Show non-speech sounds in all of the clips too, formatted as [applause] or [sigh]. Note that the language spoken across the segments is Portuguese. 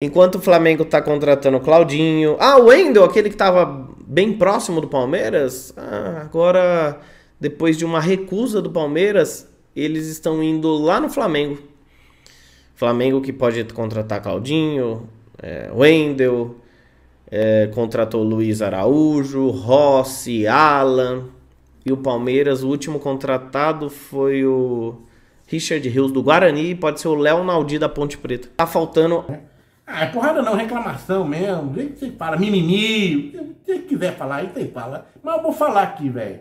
Enquanto o Flamengo tá contratando Claudinho. Ah, o Wendel, aquele que tava bem próximo do Palmeiras. Ah, agora, depois de uma recusa do Palmeiras, eles estão indo lá no Flamengo. Flamengo que pode contratar Claudinho, é, Wendel, é, contratou Luiz Araújo, Rossi, Alan. E o Palmeiras, o último contratado foi o Richard Rios do Guarani e pode ser o Léo Naldi da Ponte Preta. Tá faltando ah, é porrada não, reclamação mesmo. Do jeito que você fala, mimimi. que você quiser falar aí, você fala. Mas eu vou falar aqui, velho.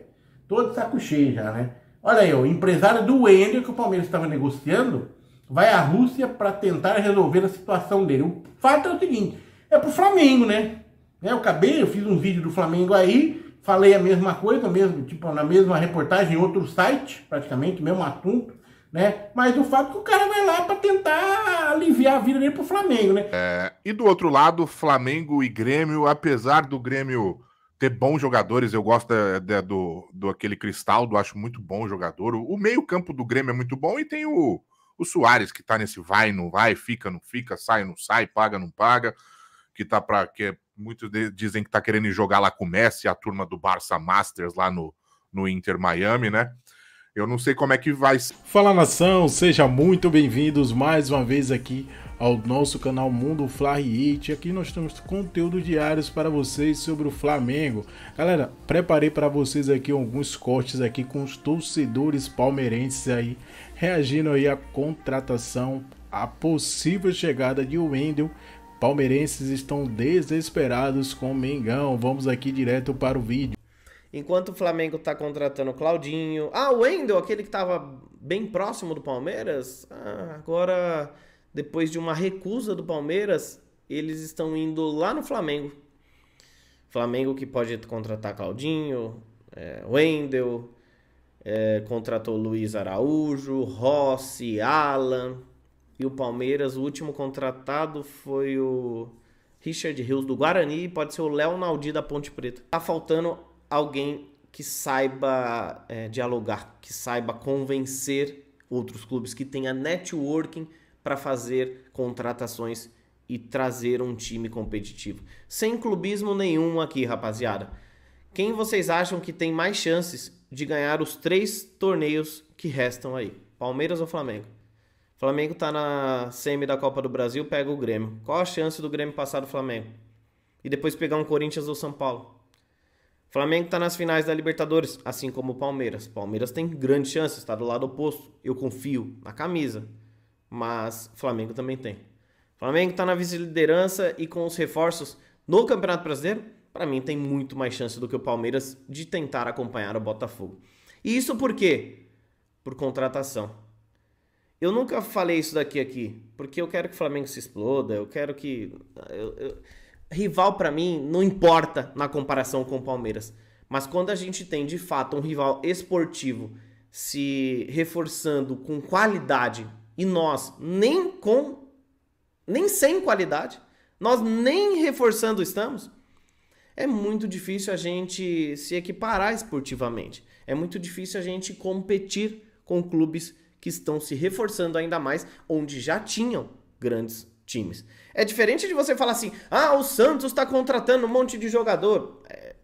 Todo saco cheio já, né? Olha aí, o empresário do Wendel, que o Palmeiras estava negociando, vai à Rússia para tentar resolver a situação dele. O fato é o seguinte: é pro Flamengo, né? É, eu acabei, eu fiz um vídeo do Flamengo aí, falei a mesma coisa, mesmo, tipo, na mesma reportagem, em outro site, praticamente, mesmo assunto né? Mas o fato que o cara vai lá para tentar aliviar a vida dele pro Flamengo, né? É, e do outro lado, Flamengo e Grêmio, apesar do Grêmio ter bons jogadores, eu gosto da, é, é, do, do aquele Cristaldo, acho muito bom jogador. O, meio-campo do Grêmio é muito bom e tem o, o Soares que tá nesse vai, não vai, fica, não fica, sai, não sai, paga, não paga, que tá para que é, muitos dizem que tá querendo jogar lá com o Messi, a turma do Barça Masters lá no, no Inter Miami, né? Eu não sei como é que vai. Fala nação, seja muito bem-vindos mais uma vez aqui ao nosso canal Mundo Fly It. Aqui nós temos conteúdo diários para vocês sobre o Flamengo. Galera, preparei para vocês aqui alguns cortes aqui com os torcedores palmeirenses aí reagindo aí à contratação, à possível chegada de Wendel. Palmeirenses estão desesperados com o Mengão. Vamos aqui direto para o vídeo. Enquanto o Flamengo tá contratando o Claudinho. Ah, o Wendel, aquele que tava bem próximo do Palmeiras. Ah, agora, depois de uma recusa do Palmeiras, eles estão indo lá no Flamengo. Flamengo que pode contratar Claudinho, é, Wendel, é, contratou Luiz Araújo, Rossi, Alan. E o Palmeiras, o último contratado foi o Richard Rios do Guarani e pode ser o Léo Naldi da Ponte Preta. Tá faltando alguém que saiba é, dialogar, que saiba convencer outros clubes, que tenha networking para fazer contratações e trazer um time competitivo. Sem clubismo nenhum aqui, rapaziada. Quem vocês acham que tem mais chances de ganhar os três torneios que restam aí? Palmeiras ou Flamengo? Flamengo está na semi da Copa do Brasil, pega o Grêmio. Qual a chance do Grêmio passar do Flamengo? E depois pegar um Corinthians ou São Paulo? Flamengo está nas finais da Libertadores, assim como o Palmeiras. Palmeiras tem grandes chances, está do lado oposto. Eu confio na camisa, mas Flamengo também tem. Flamengo está na vice-liderança e com os reforços no Campeonato Brasileiro, para mim tem muito mais chance do que o Palmeiras de tentar acompanhar o Botafogo. E isso por quê? Por contratação. Eu nunca falei isso daqui aqui, porque eu quero que o Flamengo se exploda, eu quero que. Eu, eu rival para mim não importa na comparação com o Palmeiras. Mas quando a gente tem de fato um rival esportivo se reforçando com qualidade e nós nem com nem sem qualidade, nós nem reforçando estamos, é muito difícil a gente se equiparar esportivamente. É muito difícil a gente competir com clubes que estão se reforçando ainda mais onde já tinham grandes times. É diferente de você falar assim: ah, o Santos está contratando um monte de jogador. É,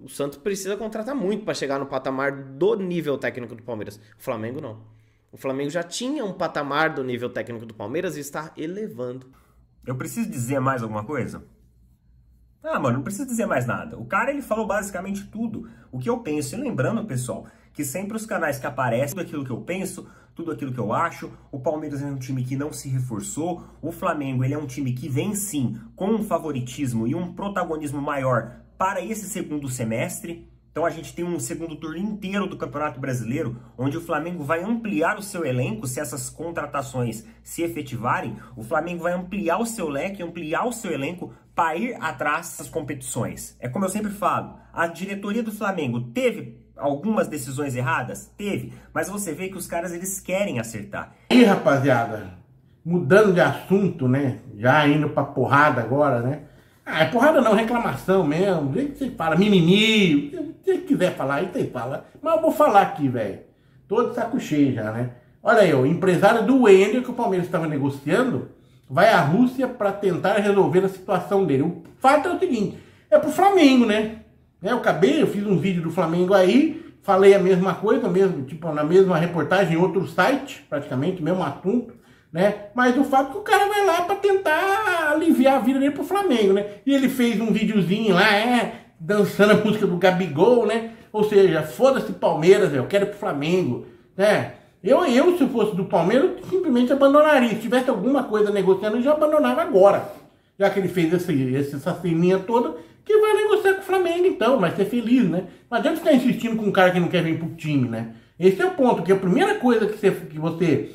o Santos precisa contratar muito para chegar no patamar do nível técnico do Palmeiras. O Flamengo não. O Flamengo já tinha um patamar do nível técnico do Palmeiras e está elevando. Eu preciso dizer mais alguma coisa? Ah, mano, não preciso dizer mais nada. O cara ele falou basicamente tudo. O que eu penso, e lembrando, pessoal, que sempre os canais que aparecem, tudo aquilo que eu penso, tudo aquilo que eu acho, o Palmeiras é um time que não se reforçou, o Flamengo ele é um time que vem sim com um favoritismo e um protagonismo maior para esse segundo semestre, então a gente tem um segundo turno inteiro do Campeonato Brasileiro, onde o Flamengo vai ampliar o seu elenco, se essas contratações se efetivarem, o Flamengo vai ampliar o seu leque, ampliar o seu elenco para ir atrás dessas competições. É como eu sempre falo, a diretoria do Flamengo teve algumas decisões erradas? Teve, mas você vê que os caras eles querem acertar. E rapaziada, mudando de assunto, né? Já indo pra porrada agora, né? Ah, é porrada não, reclamação mesmo. O que você fala, mimimi, se você quiser falar aí, você fala. Mas eu vou falar aqui, velho. Todo saco cheio já, né? Olha aí, o empresário do Wendel que o Palmeiras estava negociando vai à Rússia para tentar resolver a situação dele. O fato é o seguinte: é pro Flamengo, né? Né, eu acabei, eu fiz um vídeo do Flamengo aí, falei a mesma coisa, mesmo, tipo, na mesma reportagem, em outro site, praticamente, mesmo assunto, né? Mas o fato é que o cara vai lá para tentar aliviar a vida dele pro Flamengo, né? E ele fez um videozinho lá, é, dançando a música do Gabigol, né? Ou seja, foda-se Palmeiras, eu quero pro Flamengo, né? Eu, eu, se eu fosse do Palmeiras, simplesmente abandonaria. Se tivesse alguma coisa negociando, eu já abandonava agora já que ele fez esse, essa ceninha toda, que vai negociar com o Flamengo então, vai ser feliz, né? mas adianta estar insistindo com um cara que não quer vir pro time, né? Esse é o ponto, que a primeira coisa que você, que você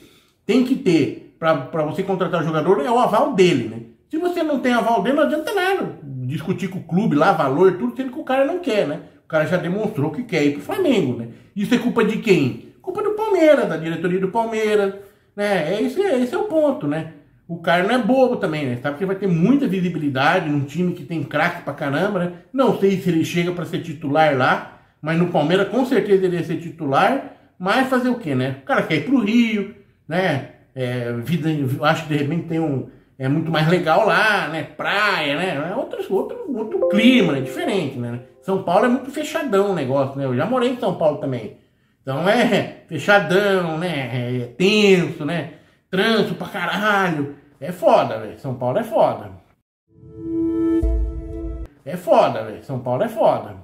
tem que ter para você contratar o jogador é o aval dele, né? Se você não tem aval dele, não adianta nada discutir com o clube lá, valor, tudo, sendo que o cara não quer, né? O cara já demonstrou que quer ir pro Flamengo, né? Isso é culpa de quem? Culpa do Palmeiras, da diretoria do Palmeiras, né? É, esse, é, esse é o ponto, né? o cara não é bobo também, né? Sabe que vai ter muita visibilidade num time que tem craque pra caramba, né? Não sei se ele chega para ser titular lá, mas no Palmeiras com certeza ele ia ser titular. Mas fazer o quê, né? O cara quer ir pro Rio, né? É, vida, acho que de repente tem um. É muito mais legal lá, né? Praia, né? É outro outro, outro clima, né? Diferente, né? São Paulo é muito fechadão o negócio, né? Eu já morei em São Paulo também. Então é fechadão, né? É tenso, né? Trânsito pra caralho. É foda, velho. São Paulo é foda. É foda, velho. São Paulo é foda.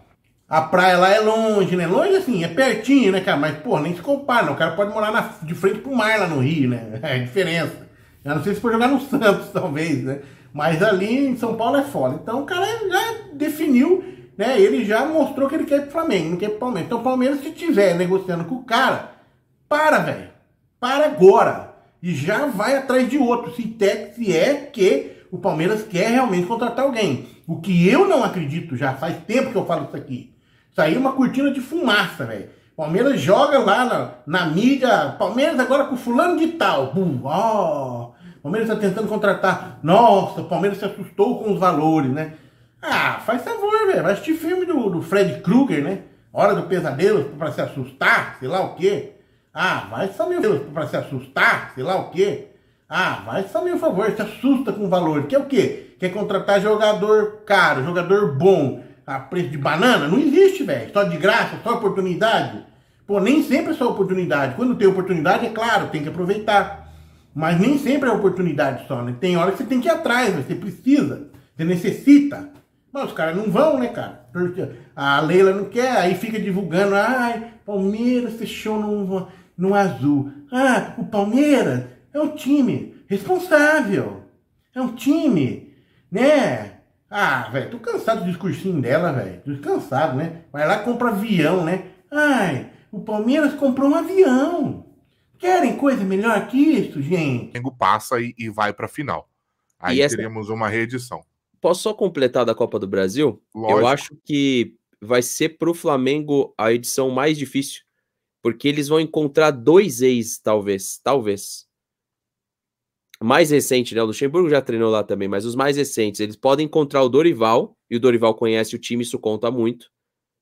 A praia lá é longe, né? Longe assim, é pertinho, né, cara? Mas, pô, nem se compara, não. O cara pode morar na, de frente pro mar lá no Rio, né? [laughs] É a diferença. Eu não sei se for jogar no [laughs] Santos, talvez, né? Mas ali em São Paulo é foda. Então o cara já definiu, né? Ele já mostrou que ele quer ir pro Flamengo, não quer ir pro Palmeiras. Então o Palmeiras, se tiver negociando com o cara, para, velho. Para agora e já vai atrás de outro, se, te, se é que o Palmeiras quer realmente contratar alguém. O que eu não acredito já, faz tempo que eu falo isso aqui. Saiu uma cortina de fumaça, velho. Palmeiras joga lá na, na, mídia, Palmeiras agora com fulano de tal. Bum, ó. Oh, Palmeiras está tentando contratar. Nossa, o Palmeiras se assustou com os valores, né? Ah, faz favor, velho. Vai assistir filme do, do Fred Krueger, né? Hora do pesadelo para se assustar, sei lá o quê. Ah, vai só mil para se assustar, sei lá o quê. Ah, vai só um favor, se assusta com o valor. Que é o quê? Quer é contratar jogador caro, jogador bom, a preço de banana? Não existe, velho. Só de graça, só oportunidade. Pô, nem sempre é só oportunidade. Quando tem oportunidade, é claro, tem que aproveitar. Mas nem sempre é oportunidade só, né? Tem hora que você tem que ir atrás, você precisa, você necessita. Mas os caras não vão, né, cara? A Leila não quer, aí fica divulgando, ai, Palmeiras fechou num no azul. Ah, o Palmeiras é um time responsável. É um time, né? Ah, velho, tô cansado do discursinho dela, velho. Tô cansado, né? Vai lá compra avião, né? Ai, o Palmeiras comprou um avião. Querem coisa melhor que isso, gente? O Flamengo passa e, e vai pra final. Aí essa... teremos uma reedição. Posso só completar da Copa do Brasil? Lógico. Eu acho que vai ser pro Flamengo a edição mais difícil porque eles vão encontrar dois ex, talvez, talvez. Mais recente, né? O Luxemburgo já treinou lá também, mas os mais recentes, eles podem encontrar o Dorival, e o Dorival conhece o time, isso conta muito.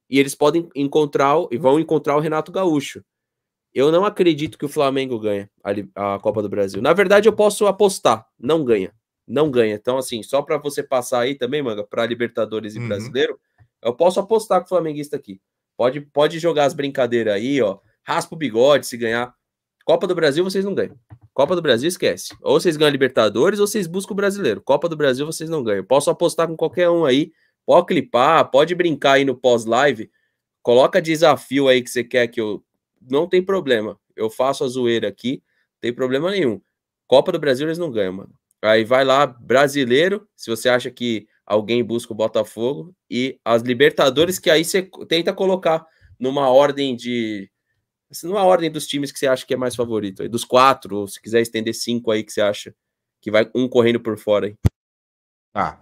E eles podem encontrar e vão encontrar o Renato Gaúcho. Eu não acredito que o Flamengo ganha a, a Copa do Brasil. Na verdade, eu posso apostar, não ganha. Não ganha. Então, assim, só para você passar aí também, manga, para Libertadores e uhum. Brasileiro, eu posso apostar com o flamenguista aqui. Pode, pode jogar as brincadeiras aí, ó raspa o bigode se ganhar. Copa do Brasil vocês não ganham. Copa do Brasil esquece. Ou vocês ganham a Libertadores ou vocês buscam o brasileiro. Copa do Brasil vocês não ganham. Posso apostar com qualquer um aí. Pode clipar, pode brincar aí no pós-live. Coloca desafio aí que você quer que eu. Não tem problema. Eu faço a zoeira aqui, não tem problema nenhum. Copa do Brasil eles não ganham, mano. Aí vai lá, brasileiro, se você acha que alguém busca o Botafogo, e as Libertadores, que aí você tenta colocar numa ordem de Assim, numa ordem dos times que você acha que é mais favorito aí, dos quatro, ou se quiser estender cinco aí que você acha que vai um correndo por fora aí. Ah,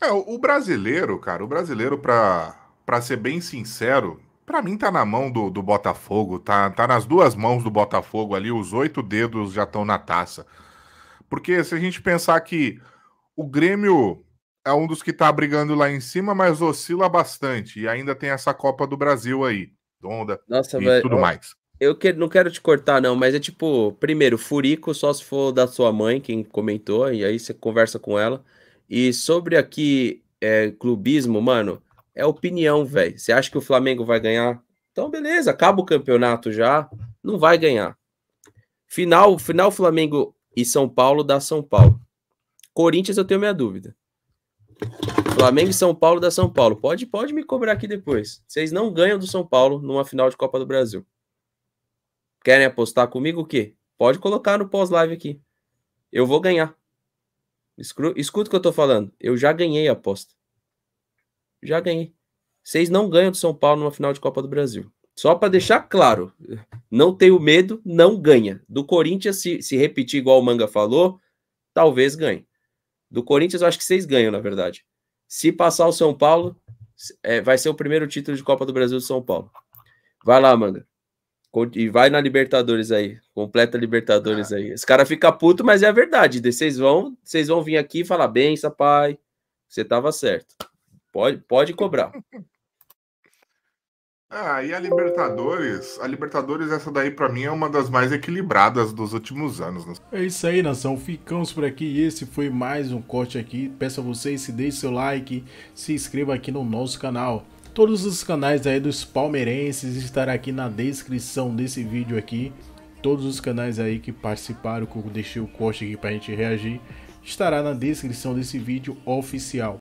é, o brasileiro, cara, o brasileiro, pra ser bem sincero, para mim tá na mão do, do Botafogo, tá, tá nas duas mãos do Botafogo ali, os oito dedos já estão na taça. Porque se a gente pensar que o Grêmio é um dos que tá brigando lá em cima, mas oscila bastante, e ainda tem essa Copa do Brasil aí, onda Nossa, e tudo ó, mais. Eu que, não quero te cortar, não, mas é tipo, primeiro, furico só se for da sua mãe, quem comentou, e aí você conversa com ela. E sobre aqui, é, clubismo, mano, é opinião, velho. Você acha que o Flamengo vai ganhar? Então, beleza, acaba o campeonato já, não vai ganhar. Final, final Flamengo e São Paulo dá São Paulo. Corinthians eu tenho minha dúvida. Flamengo e São Paulo dá São Paulo. Pode, pode me cobrar aqui depois. Vocês não ganham do São Paulo numa final de Copa do Brasil. Querem apostar comigo o quê? Pode colocar no pós-live aqui. Eu vou ganhar. Escuta o que eu tô falando. Eu já ganhei a aposta. Já ganhei. Vocês não ganham do São Paulo numa final de Copa do Brasil. Só para deixar claro, não tenho medo, não ganha. Do Corinthians, se, se repetir igual o Manga falou, talvez ganhe. Do Corinthians, eu acho que vocês ganham, na verdade. Se passar o São Paulo, é, vai ser o primeiro título de Copa do Brasil do São Paulo. Vai lá, Manga. E vai na Libertadores aí. Completa Libertadores ah. aí. Os caras ficam puto, mas é a verdade. Vocês vão, vocês vão vir aqui e falar: benção, pai. Você tava certo. Pode, pode cobrar. [laughs] Ah, e a Libertadores? A Libertadores, essa daí para mim é uma das mais equilibradas dos últimos anos. É isso aí, nação. Ficamos por aqui. Esse foi mais um corte aqui. Peço a vocês se deixe seu like, se inscreva aqui no nosso canal. Todos os canais aí dos palmeirenses estará aqui na descrição desse vídeo aqui. Todos os canais aí que participaram, que eu deixei o corte aqui pra gente reagir, estará na descrição desse vídeo oficial.